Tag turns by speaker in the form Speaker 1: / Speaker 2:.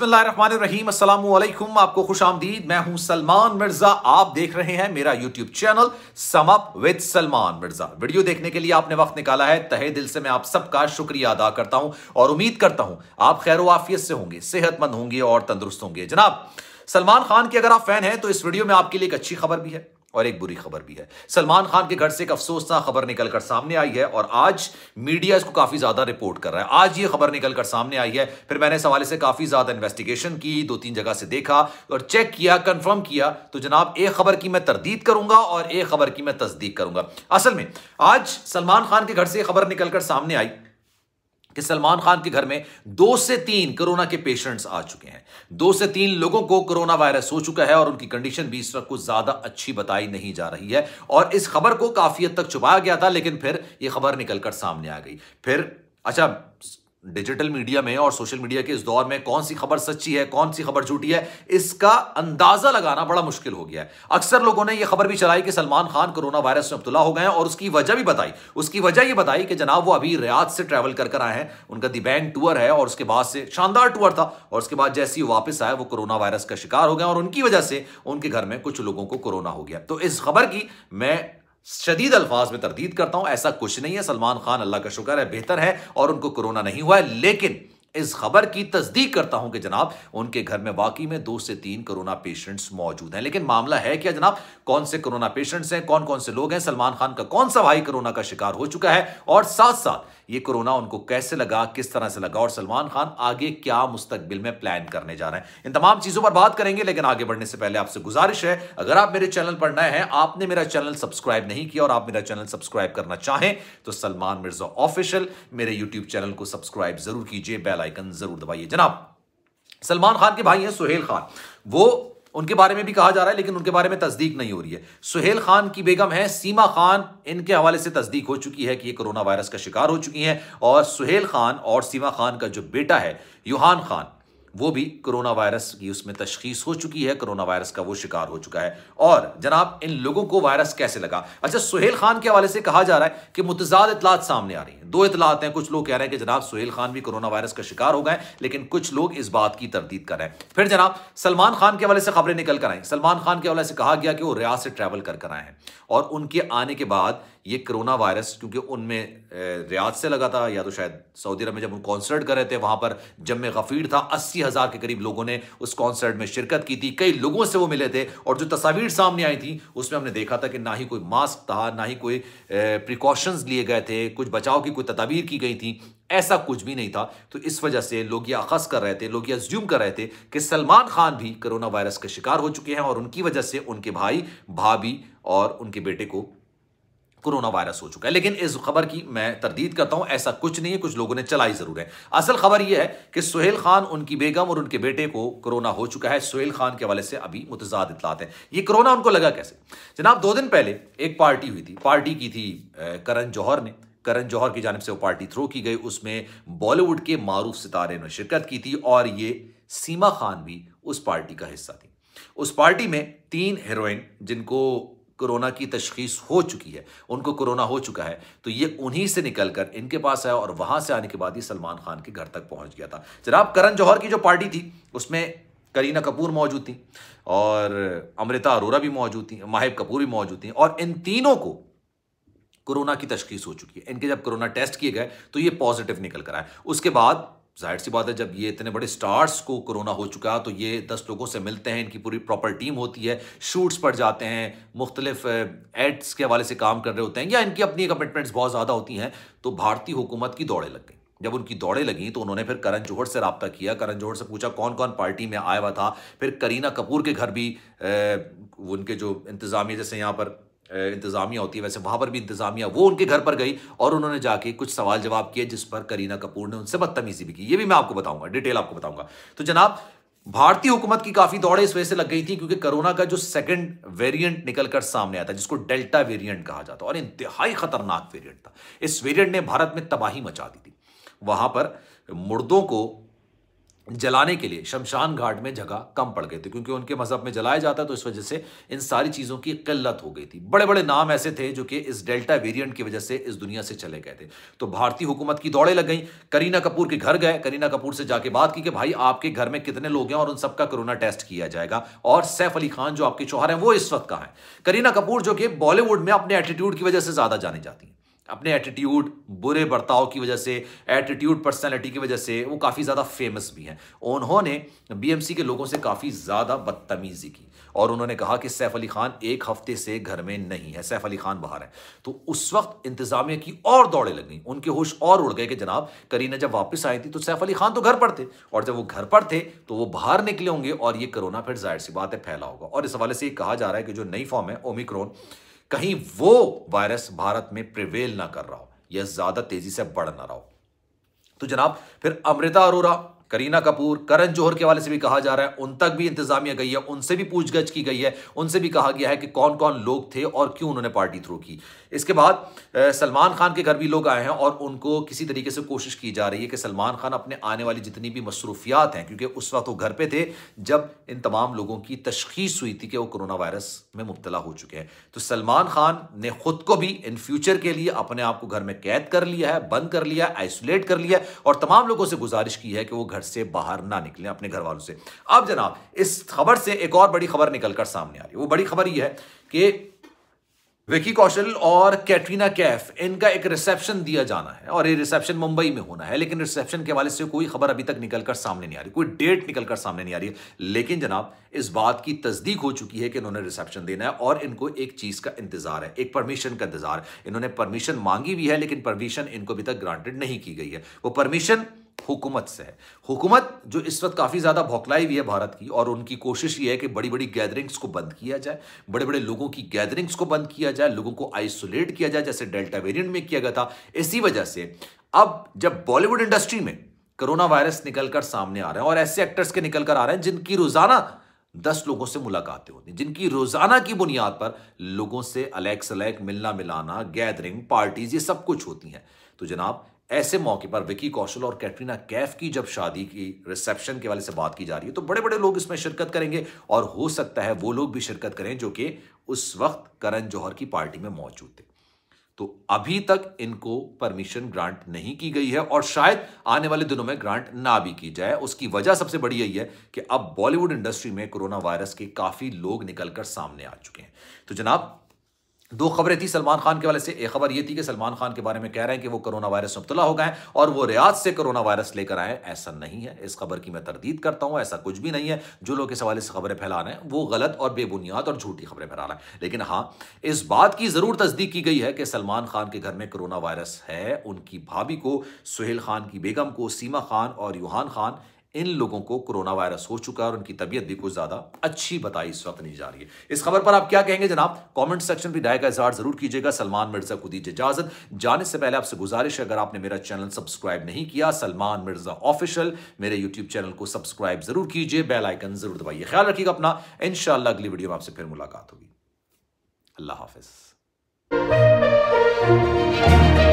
Speaker 1: बिस्मिल आपको खुश आमदीद मैं हूं सलमान मिर्जा आप देख रहे हैं मेरा YouTube channel sum up with Salman Mirza video देखने के लिए आपने वक्त निकाला है तहे दिल से मैं आप सबका शुक्रिया अदा करता हूं और उम्मीद करता हूं आप खैर वाफियत से होंगे सेहतमंद होंगे और तंदुरुस्त होंगे जनाब सलमान खान की अगर आप फैन हैं तो इस वीडियो में आपके लिए एक अच्छी खबर भी है और एक बुरी खबर भी है सलमान खान के घर से एक अफसोसनाक खबर निकलकर सामने आई है और आज मीडिया इसको काफी ज्यादा रिपोर्ट कर रहा है आज ये खबर निकलकर सामने आई है फिर मैंने इस हवाले से काफी ज्यादा इन्वेस्टिगेशन की दो तीन जगह से देखा और चेक किया कंफर्म किया तो जनाब एक खबर की मैं तरदीद करूंगा और एक खबर की मैं तस्दीक करूंगा असल में आज सलमान खान के घर से खबर निकलकर सामने आई कि सलमान खान के घर में दो से तीन कोरोना के पेशेंट्स आ चुके हैं दो से तीन लोगों को कोरोना वायरस हो चुका है और उनकी कंडीशन भी इस वक्त कुछ ज्यादा अच्छी बताई नहीं जा रही है और इस खबर को काफी हद तक छुपाया गया था लेकिन फिर यह खबर निकलकर सामने आ गई फिर अच्छा डिजिटल मीडिया में और सोशल मीडिया के इस दौर में कौन सी खबर सच्ची है कौन सी खबर झूठी है इसका अंदाजा लगाना बड़ा मुश्किल हो गया है अक्सर लोगों ने यह खबर भी चलाई कि सलमान खान कोरोना वायरस में अब्दुल्ला हो गए हैं और उसकी वजह भी बताई उसकी वजह यह बताई कि जनाब वो अभी रियाद से ट्रैवल कर कर आए हैं उनका दिबैंग टूर है और उसके बाद से शानदार टूर था और उसके बाद जैसे ही वापस आया वो कोरोना वायरस का शिकार हो गए और उनकी वजह से उनके घर में कुछ लोगों को कोरोना हो गया तो इस खबर की मैं शदीद अल्फाज में तरदीद करता हूं ऐसा कुछ नहीं है सलमान खान अल्लाह का शुक्र है बेहतर है और उनको कोरोना नहीं हुआ है लेकिन इस खबर की तस्दीक करता हूं कि जनाब उनके घर में वाकई में दो से तीन कोरोना पेशेंट्स मौजूद हैं लेकिन मामला है क्या जनाब कौन से कोरोना पेशेंट्स हैं कौन कौन से लोग हैं सलमान खान का कौन सा भाई कोरोना का शिकार हो चुका है और साथ साथ ये कोरोना उनको कैसे लगा किस तरह से लगा और सलमान खान आगे क्या मुस्तबिल में प्लान करने जा रहे हैं इन तमाम चीज़ों पर बात करेंगे लेकिन आगे बढ़ने से पहले आपसे गुजारिश है अगर आप मेरे चैनल पर नए हैं आपने मेरा चैनल सब्सक्राइब नहीं किया और आप मेरा चैनल सब्सक्राइब करना चाहें तो सलमान मिर्जा ऑफिशियल मेरे यूट्यूब चैनल को सब्सक्राइब जरूर कीजिए बेलाइकन जरूर दबाइए जनाब सलमान खान के भाई हैं सुहेल खान वो उनके बारे में भी कहा जा रहा है लेकिन उनके बारे में तस्दीक नहीं हो रही है सुहेल खान की बेगम है सीमा खान इनके हवाले से तस्दीक हो चुकी है कि ये कोरोना वायरस का शिकार हो चुकी हैं और सुहेल खान और सीमा खान का जो बेटा है युहान खान वो भी कोरोना वायरस की उसमें तशखीस हो चुकी है कोरोना वायरस का वो शिकार हो चुका है और जनाब इन लोगों को वायरस कैसे लगा अच्छा सुहेल खान के हवाले से कहा जा रहा है कि मुतजाद इतलात सामने आ रही हैं दो इतलात हैं कुछ लोग कह रहे हैं कि जनाब सुहेल खान भी कोरोना वायरस का शिकार हो गए लेकिन कुछ लोग इस बात की तरदीद कर रहे हैं फिर जनाब सलमान खान के हवाले से खबरें निकल कर आई सलमान खान के हवाले से कहा गया कि वो रियाज से ट्रैवल कर कर आए हैं और उनके आने के बाद ये कोरोना वायरस क्योंकि उनमें रियाज से लगा था या तो शायद सऊदी अरब में जब उन कॉन्सर्ट कर रहे थे वहां पर जम गफीर था अस्सी हजार के करीब लोगों ने उस कॉन्सर्ट में शिरकत की थी कई लोगों से वो मिले थे और जो तस्वीर सामने आई थी उसमें हमने देखा था कि ना ही कोई मास्क था ना ही कोई प्रिकॉशंस लिए गए थे कुछ बचाव की कोई तदाबीर की गई थी ऐसा कुछ भी नहीं था तो इस वजह से लोग ये अखस कर रहे थे लोग ये ज्यूम कर रहे थे कि सलमान खान भी कोरोना वायरस का शिकार हो चुके हैं और उनकी वजह से उनके भाई भाभी और उनके बेटे को कोरोना वायरस हो चुका है लेकिन इस खबर की मैं तरदीद करता हूं ऐसा कुछ नहीं है कुछ लोगों ने चलाई जरूर है असल खबर यह है कि सुहेल खान उनकी बेगम और उनके बेटे को कोरोना हो चुका है सुहेल खान के हवाले से अभी मुतजाद इतलात हैं ये कोरोना उनको लगा कैसे जनाब दो दिन पहले एक पार्टी हुई थी पार्टी की थी करण जौहर ने करण जौहर की जानब से वो पार्टी थ्रो की गई उसमें बॉलीवुड के मारूफ सितारे ने शिरकत की थी और ये सीमा खान भी उस पार्टी का हिस्सा थी उस पार्टी में तीन हीरोइन जिनको कोरोना की तशखीस हो चुकी है उनको कोरोना हो चुका है तो ये उन्हीं से निकलकर इनके पास आया और वहां से आने के बाद ही सलमान खान के घर तक पहुंच गया था जनाब करण जौहर की जो पार्टी थी उसमें करीना कपूर मौजूद थी और अमृता अरोरा भी मौजूद थी माहिब कपूर भी मौजूद थी और इन तीनों को कोरोना की तशखीस हो चुकी है इनके जब कोरोना टेस्ट किए गए तो ये पॉजिटिव निकल कर आए उसके बाद जाहिर सी बात है जब ये इतने बड़े स्टार्स को कोरोना हो चुका तो ये दस लोगों से मिलते हैं इनकी पूरी प्रॉपर टीम होती है शूट्स पर जाते हैं मुख्तलिफ एड्स के हवाले से काम कर रहे होते हैं या इनकी अपनी कमिटमेंट्स बहुत ज़्यादा होती हैं तो भारतीय हुकूमत की दौड़ें लग गई जब उनकी दौड़ें लगी तो उन्होंने फिर करण जौहर से रबता किया करण जौहर से पूछा कौन कौन पार्टी में आया हुआ था फिर करीना कपूर के घर भी उनके जो इंतज़ामिया जैसे यहाँ पर इंतज़ामिया होती है वैसे वहां पर भी इंतज़ामिया वो उनके घर पर गई और उन्होंने जाके कुछ सवाल जवाब किए जिस पर करीना कपूर ने उनसे बदतमीजी भी की ये भी मैं आपको बताऊंगा डिटेल आपको बताऊंगा तो जनाब भारतीय हुकूमत की काफी दौड़े इस वजह से लग गई थी क्योंकि कोरोना का जो सेकंड वेरिएंट निकलकर सामने आया था जिसको डेल्टा वेरिएंट कहा जाता और इंतहाई खतरनाक वेरिएंट था इस वेरिएंट ने भारत में तबाही मचा दी थी वहां पर मुर्दों को जलाने के लिए शमशान घाट में जगह कम पड़ गई थी क्योंकि उनके मजहब में जलाया जाता तो इस वजह से इन सारी चीज़ों की किल्लत हो गई थी बड़े बड़े नाम ऐसे थे जो कि इस डेल्टा वेरिएंट की वजह से इस दुनिया से चले गए थे तो भारतीय हुकूमत की दौड़ें लग गई करीना कपूर के घर गए करीना कपूर से जाके बात की कि भाई आपके घर में कितने लोग हैं और उन सबका कोरोना टेस्ट किया जाएगा और सैफ अली खान जो आपके चौहार हैं वो इस वक्त कहाँ हैं करीना कपूर जो कि बॉलीवुड में अपने एटीट्यूड की वजह से ज़्यादा जानी जाती हैं अपने एटीट्यूड बुरे बर्ताव की वजह से एटीट्यूड पर्सनैलिटी की वजह से वो काफ़ी ज़्यादा फेमस भी हैं उन्होंने बी के लोगों से काफ़ी ज़्यादा बदतमीज़ी की और उन्होंने कहा कि सैफ अली खान एक हफ्ते से घर में नहीं है सैफ अली खान बाहर है तो उस वक्त इंतजामिया की और दौड़े लग गई उनके होश और उड़ गए कि जनाब करीना जब वापस आई थी तो सैफ अली खान तो घर पर थे और जब वो घर पर थे तो वो बाहर निकले होंगे और ये कोरोना फिर जाहिर सी बात है फैला होगा और इस हवाले से कहा जा रहा है कि जो नई फॉर्म है ओमिक्रोन कहीं वो वायरस भारत में प्रिवेल ना कर रहा हो या ज्यादा तेजी से बढ़ ना रहा हो तो जनाब फिर अमृता अरोरा करीना कपूर करण जौहर के वाले से भी कहा जा रहा है उन तक भी इंतजामिया गई है उनसे भी पूछगछ की गई है उनसे भी कहा गया है कि कौन कौन लोग थे और क्यों उन्होंने पार्टी थ्रू की इसके बाद सलमान खान के घर भी लोग आए हैं और उनको किसी तरीके से कोशिश की जा रही है कि सलमान खान अपने आने वाली जितनी भी मसरूफियात हैं क्योंकि उस वक्त वो घर पर थे जब इन तमाम लोगों की तशखीस हुई थी कि वो कोरोना वायरस में मुबतला हो चुके हैं तो सलमान खान ने खुद को भी इन फ्यूचर के लिए अपने आप को घर में कैद कर लिया है बंद कर लिया है आइसोलेट कर लिया और तमाम लोगों से गुजारिश की है कि वो घर घर से बाहर ना निकलें अपने घर वालों से अब जनाब इस खबर से एक और बड़ी खबर निकलकर सामने आ रही है वो बड़ी खबर यह है कि विकी कौशल और कैटरीना कैफ इनका एक रिसेप्शन दिया जाना है और ये रिसेप्शन मुंबई में होना है लेकिन रिसेप्शन के हवाले से कोई खबर अभी तक निकलकर सामने नहीं आ रही कोई डेट निकलकर सामने नहीं आ रही लेकिन जनाब इस बात की तस्दीक हो चुकी है कि इन्होंने रिसेप्शन देना है और इनको एक चीज का इंतजार है एक परमिशन का इंतजार इन्होंने परमिशन मांगी भी है लेकिन परमिशन इनको अभी तक ग्रांटेड नहीं की गई है वो परमिशन हुकूमत से है हुकूमत जो इस वक्त काफ़ी ज़्यादा भौखलाई हुई है भारत की और उनकी कोशिश ये है कि बड़ी बड़ी गैदरिंग्स को बंद किया जाए बड़े बड़े लोगों की गैदरिंग्स को बंद किया जाए लोगों को आइसोलेट किया जाए जैसे डेल्टा वेरियंट में किया गया था इसी वजह से अब जब बॉलीवुड इंडस्ट्री में कोरोना वायरस निकलकर सामने आ रहे हैं और ऐसे एक्टर्स के निकल कर आ रहे हैं जिनकी रोजाना दस लोगों से मुलाकातें होती हैं जिनकी रोजाना की बुनियाद पर लोगों से अलैक्स अलैक मिलना मिलाना गैदरिंग पार्टीज ये सब कुछ होती हैं तो जनाब ऐसे मौके पर विकी कौशल और कैटरीना कैफ की जब शादी की रिसेप्शन के वाले से बात की जा रही है तो बड़े बड़े लोग इसमें शिरकत करेंगे और हो सकता है वो लोग भी शिरकत करें जो कि उस वक्त करण जौहर की पार्टी में मौजूद थे तो अभी तक इनको परमिशन ग्रांट नहीं की गई है और शायद आने वाले दिनों में ग्रांट ना भी की जाए उसकी वजह सबसे बड़ी यही है कि अब बॉलीवुड इंडस्ट्री में कोरोना वायरस के काफी लोग निकलकर सामने आ चुके हैं तो जनाब दो खबरें थी सलमान खान के वाले से एक खबर ये थी कि सलमान खान के बारे में कह रहे हैं कि वो कोरोना वायरस में मुबतला हो गए और वो रियाज से कोरोना वायरस लेकर आए ऐसा नहीं है इस खबर की मैं तरदीद करता हूं ऐसा कुछ भी नहीं है जो लोग इस हवाले से खबरें फैला रहे हैं वो गलत और बेबुनियाद और झूठी खबरें फैला रहे हैं लेकिन हाँ इस बात की जरूर तस्दीक की गई है कि सलमान खान के घर में कोरोना वायरस है उनकी भाभी को सुहेल खान की बेगम को सीमा खान और यूहान खान इन लोगों को कोरोना वायरस हो चुका है और उनकी तबीयत भी कुछ ज्यादा अच्छी बताई इस वक्त नहीं जा रही है इस खबर पर आप क्या कहेंगे जनाब कमेंट सेक्शन भी डाय का इजहार जरूर कीजिएगा सलमान मिर्जा को दीजिए इजाजत जाने से पहले आपसे गुजारिश है अगर आपने मेरा चैनल सब्सक्राइब नहीं किया सलमान मिर्जा ऑफिशियल मेरे यूट्यूब चैनल को सब्सक्राइब जरूर कीजिए बेलाइकन जरूर दबाइए ख्याल रखिएगा अपना इनशाला अगली वीडियो में आपसे फिर मुलाकात होगी अल्लाह हाफिज